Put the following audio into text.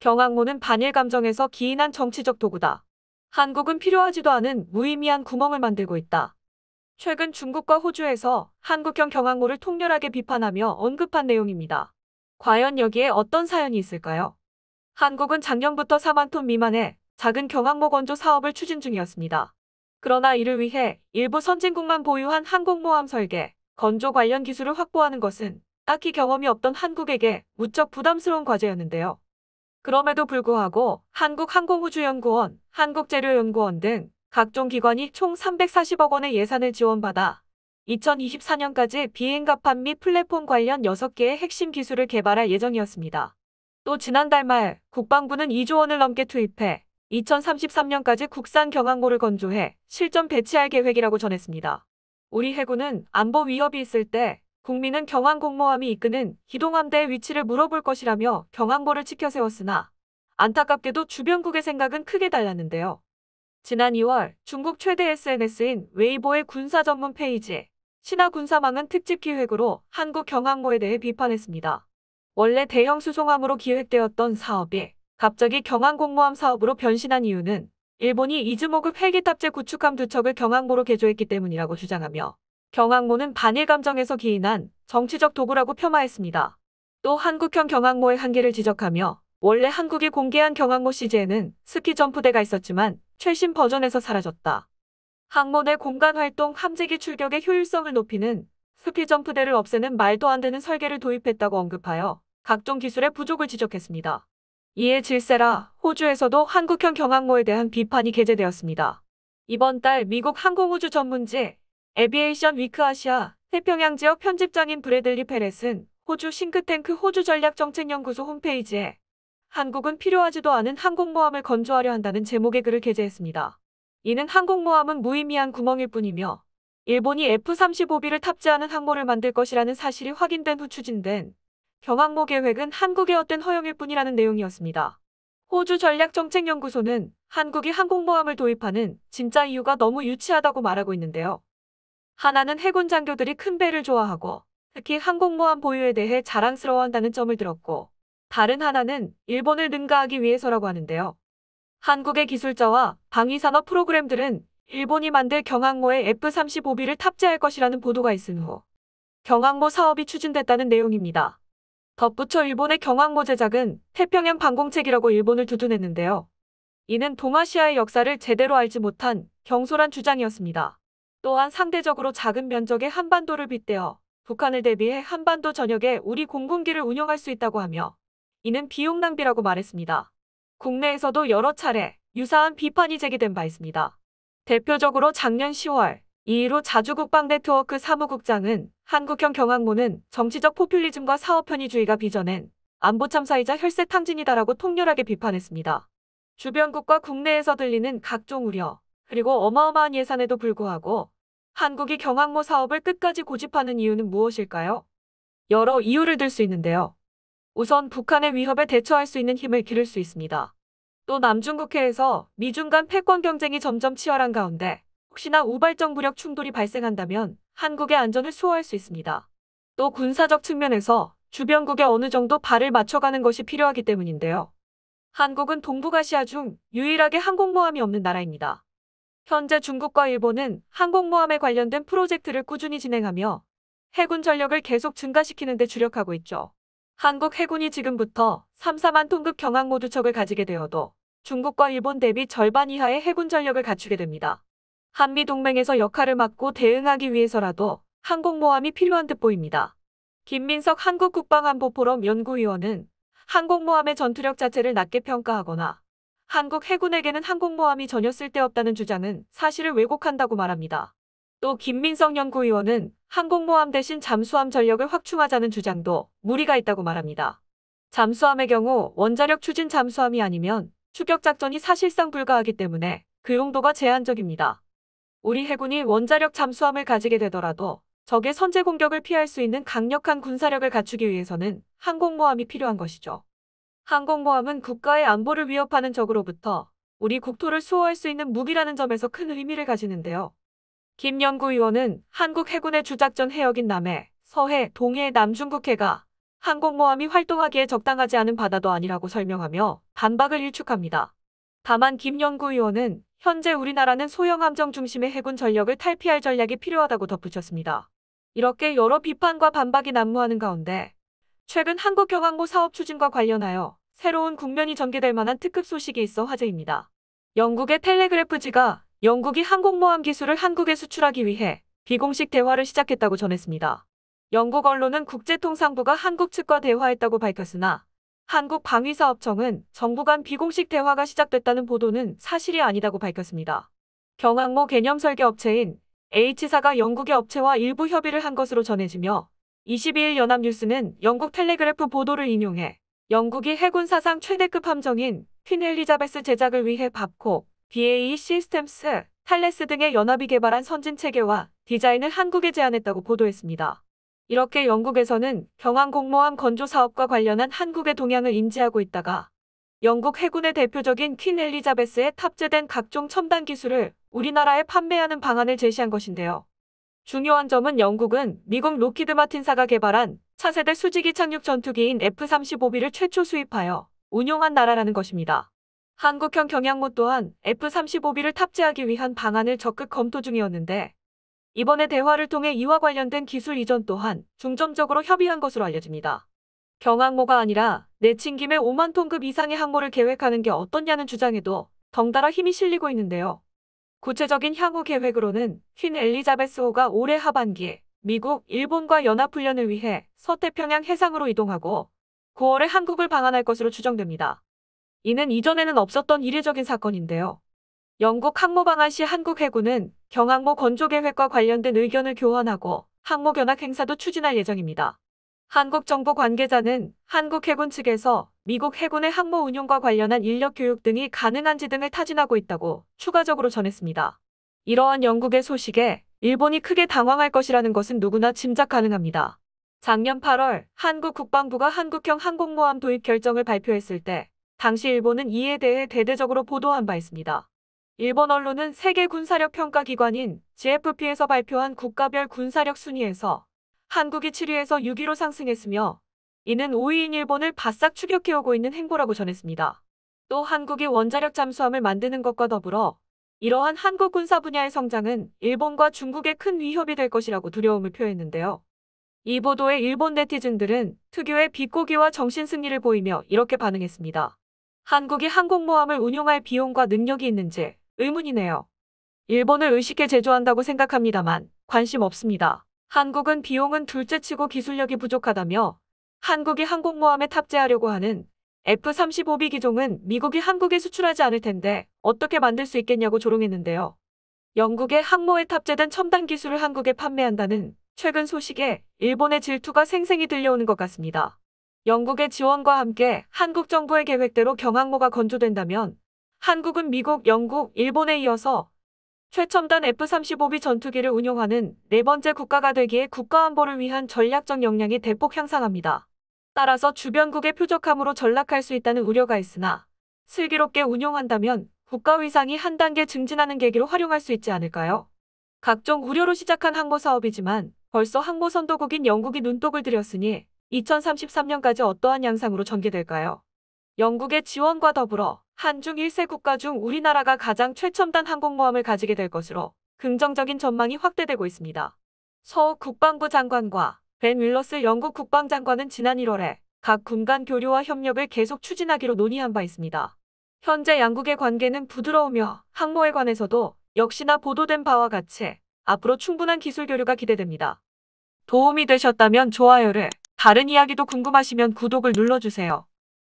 경항모는 반일 감정에서 기인한 정치적 도구다. 한국은 필요하지도 않은 무의미한 구멍을 만들고 있다. 최근 중국과 호주에서 한국형 경항모를 통렬하게 비판하며 언급한 내용입니다. 과연 여기에 어떤 사연이 있을까요? 한국은 작년부터 4만 톤 미만의 작은 경항모 건조 사업을 추진 중이었습니다. 그러나 이를 위해 일부 선진국만 보유한 항공모함 설계, 건조 관련 기술을 확보하는 것은 딱히 경험이 없던 한국에게 무척 부담스러운 과제였는데요. 그럼에도 불구하고 한국항공우주연구원, 한국재료연구원 등 각종 기관이 총 340억 원의 예산을 지원받아 2024년까지 비행 갑판 및 플랫폼 관련 6개의 핵심 기술을 개발할 예정이었습니다. 또 지난달 말 국방부는 2조 원을 넘게 투입해 2033년까지 국산 경항모를 건조해 실전 배치할 계획이라고 전했습니다. 우리 해군은 안보 위협이 있을 때 국민은 경항 공모함이 이끄는 기동함대의 위치를 물어볼 것이라며 경항모를 치켜세웠으나 안타깝게도 주변국의 생각은 크게 달랐는데요. 지난 2월 중국 최대 SNS인 웨이보의 군사 전문 페이지에 신화 군사망은 특집 기획으로 한국 경항모에 대해 비판했습니다. 원래 대형 수송함으로 기획되었던 사업이 갑자기 경항공모함 사업으로 변신한 이유는 일본이 이즈모급 헬기 탑재 구축함 두 척을 경항모로 개조했기 때문이라고 주장하며 경항모는 반일 감정에서 기인한 정치적 도구라고 폄하했습니다. 또 한국형 경항모의 한계를 지적하며 원래 한국이 공개한 경항모 시제에는 스키 점프대가 있었지만 최신 버전에서 사라졌다. 항모 내 공간 활동 함재기 출격의 효율성을 높이는 스키 점프대를 없애는 말도 안 되는 설계를 도입했다고 언급하여 각종 기술의 부족을 지적했습니다. 이에 질세라 호주에서도 한국형 경항모에 대한 비판이 게재되었습니다. 이번 달 미국 항공우주 전문지 에비에이션 위크 아시아 태평양 지역 편집장인 브래들리 페렛은 호주 싱크탱크 호주 전략정책연구소 홈페이지에 한국은 필요하지도 않은 항공모함을 건조하려 한다는 제목의 글을 게재했습니다. 이는 항공모함은 무의미한 구멍일 뿐이며 일본이 F-35B를 탑재하는 항모를 만들 것이라는 사실이 확인된 후 추진된 경항모 계획은 한국의 어떤 허용일 뿐이라는 내용이었습니다. 호주 전략정책연구소는 한국이 항공모함을 도입하는 진짜 이유가 너무 유치하다고 말하고 있는데요. 하나는 해군 장교들이 큰 배를 좋아하고 특히 항공모함 보유에 대해 자랑스러워한다는 점을 들었고 다른 하나는 일본을 능가하기 위해서라고 하는데요. 한국의 기술자와 방위산업 프로그램들은 일본이 만들 경항모의 F-35B를 탑재할 것이라는 보도가 있은 후 경항모 사업이 추진됐다는 내용입니다. 덧붙여 일본의 경항모 제작은 태평양 방공책이라고 일본을 두둔했는데요. 이는 동아시아의 역사를 제대로 알지 못한 경솔한 주장이었습니다. 또한 상대적으로 작은 면적의 한반도를 빗대어 북한을 대비해 한반도 전역에 우리 공군기를 운영할 수 있다고 하며 이는 비용 낭비라고 말했습니다. 국내에서도 여러 차례 유사한 비판이 제기된 바 있습니다. 대표적으로 작년 10월 이일로 자주국방 네트워크 사무국장은 한국형 경항모는 정치적 포퓰리즘과 사업편의주의가 빚어낸 안보 참사이자 혈세 탕진이다라고 통렬하게 비판했습니다. 주변국과 국내에서 들리는 각종 우려, 그리고 어마어마한 예산에도 불구하고 한국이 경항모 사업을 끝까지 고집하는 이유는 무엇일까요? 여러 이유를 들 수 있는데요. 우선 북한의 위협에 대처할 수 있는 힘을 기를 수 있습니다. 또 남중국해에서 미중 간 패권 경쟁이 점점 치열한 가운데 혹시나 우발적 무력 충돌이 발생한다면 한국의 안전을 수호할 수 있습니다. 또 군사적 측면에서 주변국에 어느 정도 발을 맞춰가는 것이 필요하기 때문인데요. 한국은 동북아시아 중 유일하게 항공모함이 없는 나라입니다. 현재 중국과 일본은 항공모함에 관련된 프로젝트를 꾸준히 진행하며 해군 전력을 계속 증가시키는 데 주력하고 있죠. 한국 해군이 지금부터 3, 4만 톤급 경항 모두척을 가지게 되어도 중국과 일본 대비 절반 이하의 해군 전력을 갖추게 됩니다. 한미 동맹에서 역할을 맡고 대응하기 위해서라도 항공모함이 필요한 듯 보입니다. 김민석 한국국방안보포럼 연구위원은 항공모함의 전투력 자체를 낮게 평가하거나 한국 해군에게는 항공모함이 전혀 쓸데없다는 주장은 사실을 왜곡한다고 말합니다. 또 김민성 연구위원은 항공모함 대신 잠수함 전력을 확충하자는 주장도 무리가 있다고 말합니다. 잠수함의 경우 원자력 추진 잠수함이 아니면 추격작전이 사실상 불가하기 때문에 그 용도가 제한적입니다. 우리 해군이 원자력 잠수함을 가지게 되더라도 적의 선제 공격을 피할 수 있는 강력한 군사력을 갖추기 위해서는 항공모함이 필요한 것이죠. 항공모함은 국가의 안보를 위협하는 적으로부터 우리 국토를 수호할 수 있는 무기라는 점에서 큰 의미를 가지는데요. 김영구 의원은 한국 해군의 주작전 해역인 남해, 서해, 동해, 남중국해가 항공모함이 활동하기에 적당하지 않은 바다도 아니라고 설명하며 반박을 일축합니다. 다만 김영구 의원은 현재 우리나라는 소형함정 중심의 해군 전력을 탈피할 전략이 필요하다고 덧붙였습니다. 이렇게 여러 비판과 반박이 난무하는 가운데 최근 한국경항모 사업 추진과 관련하여 새로운 국면이 전개될 만한 특급 소식이 있어 화제입니다. 영국의 텔레그래프지가 영국이 항공모함 기술을 한국에 수출하기 위해 비공식 대화를 시작했다고 전했습니다. 영국 언론은 국제통상부가 한국 측과 대화했다고 밝혔으나 한국 방위사업청은 정부 간 비공식 대화가 시작됐다는 보도는 사실이 아니다고 밝혔습니다. 경항모 개념 설계 업체인 H사가 영국의 업체와 일부 협의를 한 것으로 전해지며 22일 연합뉴스는 영국 텔레그래프 보도를 인용해 영국이 해군 사상 최대급 함정인 퀸 엘리자베스 제작을 위해 밥코, BAE 시스템스, 탈레스 등의 연합이 개발한 선진 체계와 디자인을 한국에 제안했다고 보도했습니다. 이렇게 영국에서는 경항공모함 건조 사업과 관련한 한국의 동향을 인지하고 있다가 영국 해군의 대표적인 퀸 엘리자베스에 탑재된 각종 첨단 기술을 우리나라에 판매하는 방안을 제시한 것인데요. 중요한 점은 영국은 미국 로키드 마틴사가 개발한 차세대 수직이 착륙 전투기인 F-35B를 최초 수입하여 운용한 나라라는 것입니다. 한국형 경향모 또한 F-35B를 탑재하기 위한 방안을 적극 검토 중이었는데 이번에 대화를 통해 이와 관련된 기술 이전 또한 중점적으로 협의한 것으로 알려집니다. 경항모가 아니라 내친 김에 5만 톤급 이상의 항모를 계획하는 게 어떻냐는 주장에도 덩달아 힘이 실리고 있는데요. 구체적인 향후 계획으로는 퀸 엘리자베스호가 올해 하반기에 미국, 일본과 연합훈련을 위해 서태평양 해상으로 이동하고 9월에 한국을 방한할 것으로 추정됩니다. 이는 이전에는 없었던 이례적인 사건인데요. 영국 항모 방한 시 한국 해군은 경항모 건조 계획과 관련된 의견을 교환하고 항모 견학 행사도 추진할 예정입니다. 한국 정부 관계자는 한국 해군 측에서 미국 해군의 항모 운용과 관련한 인력 교육 등이 가능한지 등을 타진하고 있다고 추가적으로 전했습니다. 이러한 영국의 소식에 일본이 크게 당황할 것이라는 것은 누구나 짐작 가능합니다. 작년 8월 한국 국방부가 한국형 항공모함 도입 결정을 발표했을 때 당시 일본은 이에 대해 대대적으로 보도한 바 있습니다. 일본 언론은 세계 군사력 평가 기관인 GFP에서 발표한 국가별 군사력 순위에서 한국이 7위에서 6위로 상승했으며 이는 5위인 일본을 바싹 추격해오고 있는 행보라고 전했습니다. 또 한국이 원자력 잠수함을 만드는 것과 더불어 이러한 한국 군사 분야의 성장은 일본과 중국의 큰 위협이 될 것이라고 두려움을 표했는데요. 이 보도에 일본 네티즌들은 특유의 비꼬기와 정신승리를 보이며 이렇게 반응했습니다. 한국이 항공모함을 운용할 비용과 능력이 있는지 의문이네요. 일본을 의식해 제조한다고 생각합니다만 관심 없습니다. 한국은 비용은 둘째치고 기술력이 부족하다며 한국이 항공모함에 탑재하려고 하는 F-35B 기종은 미국이 한국에 수출하지 않을 텐데 어떻게 만들 수 있겠냐고 조롱했는데요. 영국의 항모에 탑재된 첨단 기술을 한국에 판매한다는 최근 소식에 일본의 질투가 생생히 들려오는 것 같습니다. 영국의 지원과 함께 한국 정부의 계획대로 경항모가 건조된다면 한국은 미국, 영국, 일본에 이어서 최첨단 F-35B 전투기를 운용하는 네 번째 국가가 되기에 국가안보를 위한 전략적 역량이 대폭 향상합니다. 따라서 주변국의 표적함으로 전락할 수 있다는 우려가 있으나 슬기롭게 운용한다면 국가위상이 한 단계 증진하는 계기로 활용할 수 있지 않을까요? 각종 우려로 시작한 항모 사업이지만 벌써 항모 선도국인 영국이 눈독을 들였으니 2033년까지 어떠한 양상으로 전개될까요? 영국의 지원과 더불어 한중 1세 국가 중 우리나라가 가장 최첨단 항공모함을 가지게 될 것으로 긍정적인 전망이 확대되고 있습니다. 서욱 국방부 장관과 벤 윌러스 영국 국방장관은 지난 1월에 각 군간 교류와 협력을 계속 추진하기로 논의한 바 있습니다. 현재 양국의 관계는 부드러우며 항모에 관해서도 역시나 보도된 바와 같이 앞으로 충분한 기술 교류가 기대됩니다. 도움이 되셨다면 좋아요를, 다른 이야기도 궁금하시면 구독을 눌러주세요.